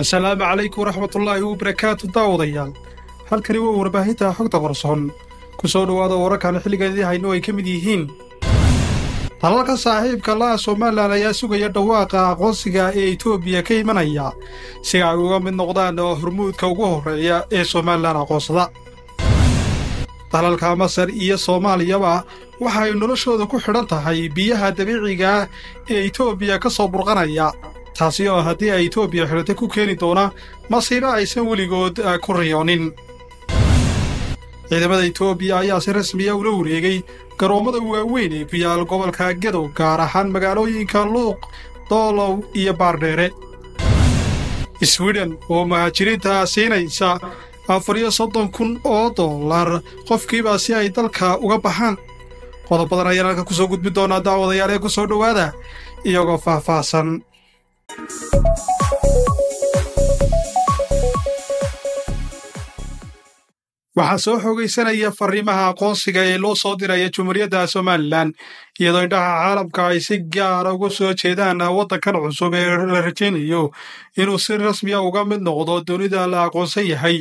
asalaamu calaykum waraxmatullaahi wabarakaatu daawadayaal halkani waa warbaahinta xogta qorsoon ku soo dhowaada wararkan xilligan hayno ay ka mid yihiin dalalka saaxiibka laha somalilan ayaa sugaya dhawaaqa aqoonsiga ee etoobiya ka imanaya si ay uga mid noqdaan hormuudka ugu horreeya ee somalilan aqoonsada dalalka masar iyo soomaaliyaba waxaay noloshooda ku xidhan tahay biyaha dabiicigaah ee etoobiya ka soo burqanaya taasi oo haddii ay etoobiya xirate ku keeni doona masiiro aysan weligood ah, ku riyoonin ciidamada etoobiya ayaa si rasmiya ah ula wareegay garoommada waaweyn ee ku yaal gobolka gedo gaar ahaan magaalooyinka luuq doolow iyo baardheere swiden oo muhaajiriinta siinaysa afar iyo soddon kun oo dollar qofkiiba si ay dalka uga baxaan qodobadan ayaan halka ku soo gudbin doonaa daawadayaal ee ku soo dhowaada iyagoo faahfaahsan waxaa soo xogaysanaya farriimaha aqoonsiga ee loo soo diraya jumhuuriyadda somalilan iyadoo indhaha caalamka ay si gaara ah uga soo jeedaan waddankan cusub ee la rajaynayo inuu si rasmiya ah uga mid noqdo dunida la aqoonsan yahay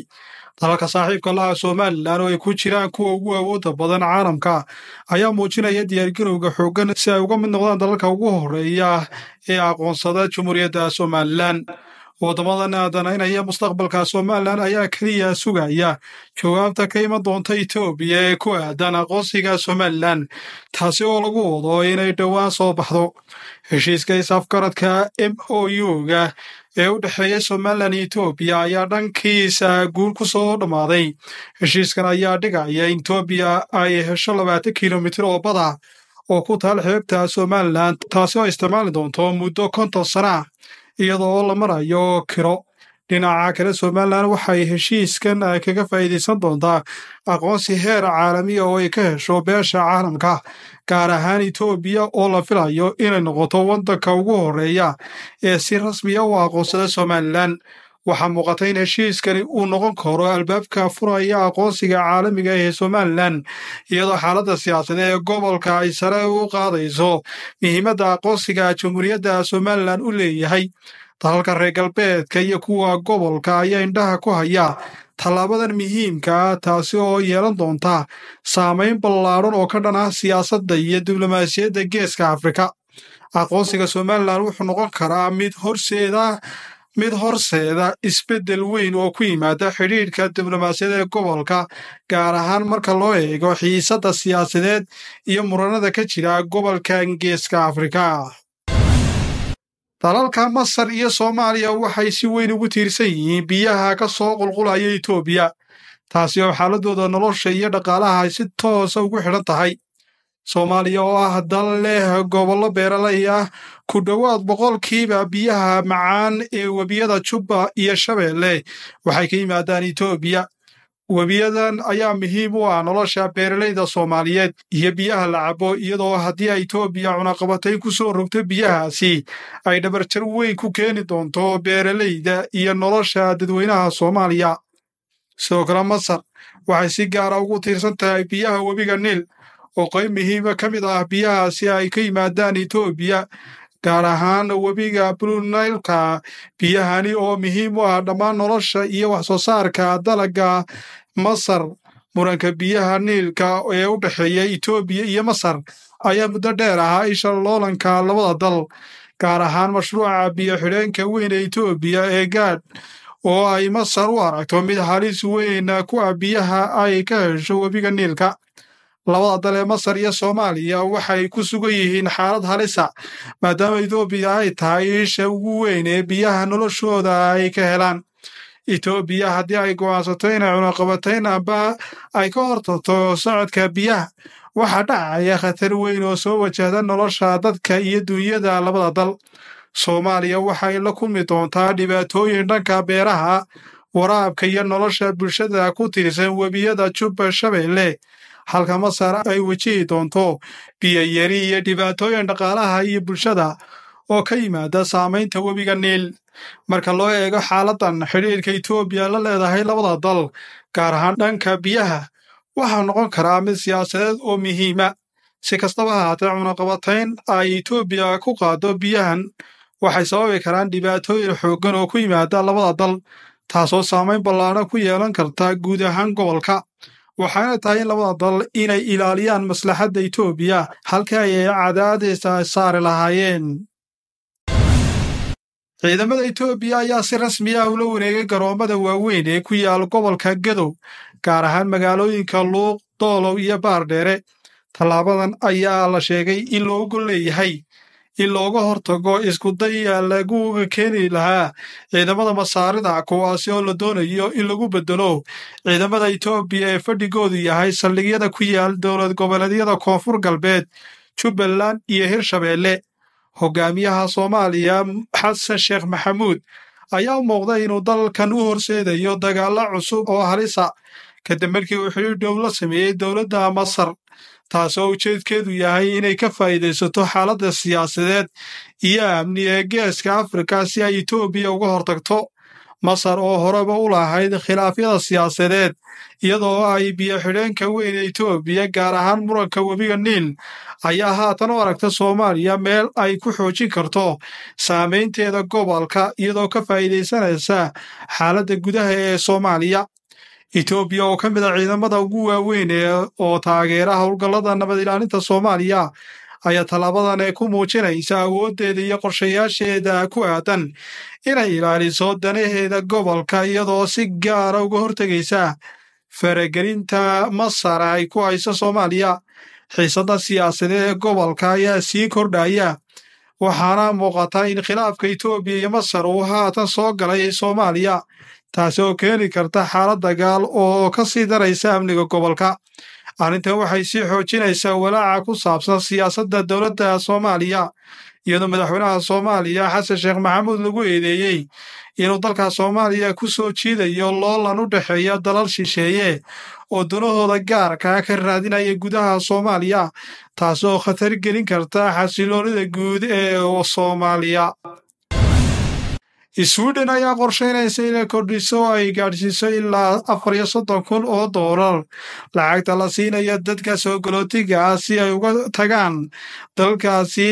dalalka saaxiibka laha somalilan oo ay ku jiraan kuwa ugu awoodda badan caalamka ayaa muujinaya diyaargarowga xooggan si ay uga mid noqdaan dalalka ugu horreeya ee aqoonsada jumhuuriyadda somalilan waddamadan aadanaynaya mustaqbalka somalilan ayaa keliya sugaya jawaabta ka iman doonta etoobiya ee ku aadan aqoonsiga somalilan taasi oo lagu wado inay dhowaan soo baxdo heshiiska is afgaradka m o u ga ee u dhexeeya somalilan iyo etoobiya ayaa dhankiisa guul ku soo dhammaaday heshiiskan ayaa dhigaya in etoobiya ay hesho labaatan kilomitir oo bada oo ku taal xeebta somalilan taasi oo isticmaali doonto muddo konton sana iyadoo la marayo kiro dhinaca kale somalilan waxay heshiiskan ay kaga faa'iidaysan doontaa aqoonsi heer caalamiya oo ay ka hesho beesha caalamka gaar ahaan itoobiya oo la filayo inay noqoto waddanka ugu horreeya ee si rasmiya ah u aqoonsada somalilan waxaa muuqata in heshiiskani uu noqon karo albaabka furaya aqoonsiga caalamiga ah ee somalilan iyadoo xaaladda siyaasadeed ee gobolka ay sare u qaadayso muhiimadda aqoonsiga jamhuuriyadda somalilan u leeyahay dalalka reer galbeedka iyo kuwa gobolka ayaa indhaha ku haya tallaabadan muhiimka ah taasi oo yeelan doonta saamayn ballaadhan oo ka dhan ah siyaasadda iyo diblomaasiyadda geeska afrika aqoonsiga somalilan wuxuu noqon karaa mid horseeda mid horseeda isbeddel weyn oo ku yimaada xidhiidhka diblomaasiyada ee gobolka gaar ahaan marka loo eego xiisadda siyaasadeed iyo muranada ka jira gobolka geeska afrika dalalka masar iyo soomaaliya waxay si weyn ugu tiirsan yihiin biyaha ka soo qulqulaya etoobiya taasi oo xaaladooda nolosha iyo dhaqaalaha si toosa ah ugu xidhan tahay soomaaliya oo ah dal leh gobollo beeralay ah ku dhowaad boqolkiiba biyaha macaan ee webiyada jubba iyo shabeelle waxay ka yimaadaan etoobiya webiyadan ayaa muhiim u ah nolosha beeralayda soomaaliyeed iyo biyaha la cabo iyadoo haddii ay itoobiya cunaqabatay ku soo rogto biyahaasi ay dhabarjar weyn ku keeni doonto beeralayda iyo nolosha dadweynaha soomaaliya sidoo kale masar waxay si gaara ah ugu tiirsan tahay biyaha webiga niil oo qayb muhiima ka mid ah biyahaasi ay ka yimaadaan etoobiya gaar ahaan webiga bulunailka biyahani oo muhiim u ah dhammaan nolosha iyo wax soo saarka dalagga masar muranka biyaha niilka ee u dhexeeya etoobiya iyo masar ayaa muddo dheer ahaa isha loolanka labada dal gaar ahaan mashruuca biyo xidheenka weyn ee etoobiya ee gaadh oo ay masar u aragto mid halis weyn ku ah biyaha ay ka hesho webiga niilka labada dal ee masar iyo soomaaliya waxay ku sugan yihiin xaalad halisa maadaama etoobiya ay tahay iisha ugu weyn ee biyaha noloshooda ay ka helaan etoobiya haddii ay go'aansato inay cunaqabatayn amba ay ka hortagto socodka biyaha waxaa dhacaya khatar weyn oo soo wajahda nolosha dadka iyo duunyada labada dal soomaaliya waxay la kulmi doontaa dhibaatooyin dhanka beeraha waraabka iyo nolosha bulshada ku tiirsan webiyada jubba shabeelle halka masar ay wejihi doonto biyayari iyo dhibaatooyin dhaqaalaha iyo bulshada oo ka yimaada saamaynta webiga niil marka loo eego xaaladan xidhiirka etoobiya la leedahay labada dal gaar ahaan dhanka biyaha waxaa noqon karaa mid siyaasadeed oo muhiima si kastaba haatee cunaqabatayn ay etoobiya ku qaado biyahan waxay sababi karaan dhibaatooyin xooggan oo ku yimaada labada dal taasoo saamayn ballaadhan ku yeelan karta guud ahaan gobolka waxaana tahay in labada dal inay ilaaliyaan maslaxadda etoobiya halka ay cadaadisa saari lahaayeen ciidamada etoobiya ayaa si rasmi ah ula wareegay garoommada waaweyn ee ku yaal gobolka gadow gaar ahaan magaalooyinka luuq doolow iyo baardheere tallaabadan ayaa la sheegay in loogu leeyahay in looga hortago iskuday lagu keeni lahaa ciidamada masaarida kuwaasi oo la doonayo in lagu bedelo ciidamada etoobiya ee fadhigoodu yahay saldhigyada ku yaal dowlad goboleedyada koonfur galbeed jubbaland iyo hirshabeelle hogaamiyaha soomaaliya xasan sheekh maxamuud ayaa muuqda inuu dalalkan u horseedayo dagaallo cusub oo halisa kadib markii uu wuxuu dhow la sameeyey dowladda masar taasoo ujeedkeedu yahay inay ka faa'iidaysato xaaladda siyaasadeed iyo amni ee geeska afrika si ay etoobiya uga hortagto masar oo horeba u lahayd khilaafyada siyaasadeed iyadoo ay biyoxidheenka xidheenka weyn ee etoobiya gaar ahaan muranka webiga niil ayaa haatan u aragta soomaaliya meel ay ku xoojin karto saamaynteeda gobolka iyadoo ka faa'iidaysanaysa xaaladda gudaha ee soomaaliya itoobiya oo ka mid a ah ciidamada ugu waaweyn ee oo taageera howlgallada nabad ilaalinta soomaaliya ayaa tallaabadan ee ku muujinaysa awooddeeda iyo qorshayaasheeda ku aadan inay ilaaliso danaheeda gobolka iyadoo si gaara ah uga hortegaysa faragelinta masar ay ku hayso soomaaliya xiisadda siyaasadeed ee gobolka ayaa sii kordhaya waxaana muuqata in khilaafka itoobiya iyo masar uu haatan soo galay soomaaliya taasi oo keeni karta xaalad dagaal oo ka sii daraysa amniga gobolka arrintan waxay sii xoojinaysaa walaaca ku saabsan siyaasadda dowladda soomaaliya iyadoo madaxweynaha soomaaliya xasan sheekh maxamuud lagu eedeeyey inuu dalka soomaaliya ku soo jiidayo loolan u dhexeeya dalal shisheeye oo danahooda gaarkaa ka raadinaya gudaha soomaaliya taasi oo khatar gelin karta xasiloonida guud ee soomaaliya swiden ayaa qorshaynaysa inay kordhiso ay gaadhsiiso ilaa afar iyo soddon kun oo doolar lacagta la siinaya dadka soogolootiga ah si ay uga tagaan dalkaasi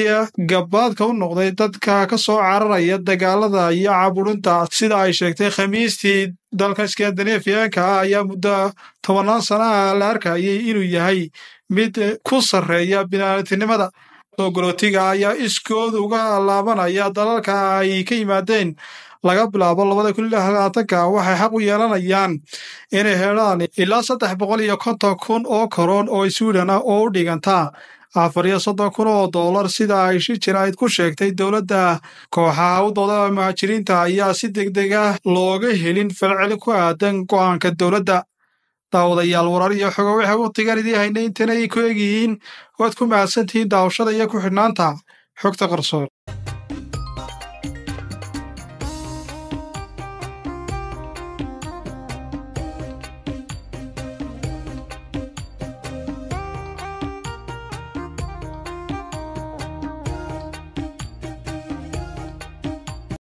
gabaadka u noqday dadka ka soo cararaya dagaalada iyo caburinta sida ay sheegtay khamiistii dalka skandinafiyanka ah ayaa muddo tobannaan sana la arkayay inuu yahay mid eh, ku sarreeya binaalatinimada gorotiga ayaa iskood uga laabanaya dalalka ay ka yimaadeen laga bilaabo labada kun iyo waxay xaq u yeelanayaan inay helaan ilaa saddex boqol iyo konton kun oo koroon oo swiden ah oo u dhiganta afar iyo soddon kun oo doolar sida ay shijirayd ku sheegtay dowladda kooxaha u dooda muhaajiriinta ayaa si deg deg ah looga helin falceli ku aadan go'aanka dowladda daawadayaal warar iyo xogo waxay wakhtigan idii haynay intana ay ku egyihiin waad ku mahadsantihiin daawashada iyo ku xidhnaanta xogta qarsoon